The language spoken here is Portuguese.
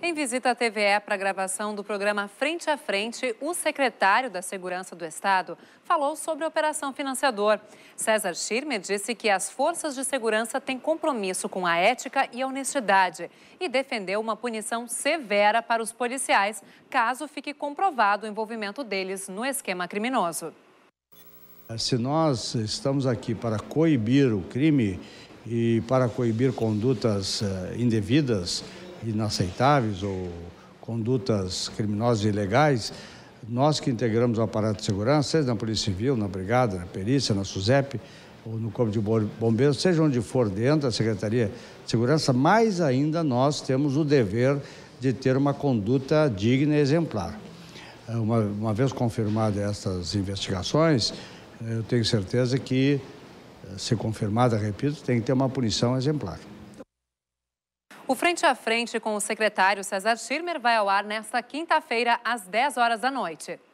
Em visita à TVE para a gravação do programa Frente a Frente, o secretário da Segurança do Estado falou sobre a Operação Financiador. César Schirmer disse que as forças de segurança têm compromisso com a ética e a honestidade e defendeu uma punição severa para os policiais caso fique comprovado o envolvimento deles no esquema criminoso. Se nós estamos aqui para coibir o crime e para coibir condutas eh, indevidas, inaceitáveis ou condutas criminosas e ilegais, nós que integramos o aparato de segurança, seja na Polícia Civil, na Brigada, na Perícia, na SUSEP, ou no Corpo de Bombeiros, seja onde for dentro da Secretaria de Segurança, mais ainda nós temos o dever de ter uma conduta digna e exemplar. É, uma, uma vez confirmadas essas investigações, eu tenho certeza que, eh, se confirmada, repito, tem que ter uma punição exemplar. O Frente a Frente com o secretário César Schirmer vai ao ar nesta quinta-feira, às 10 horas da noite.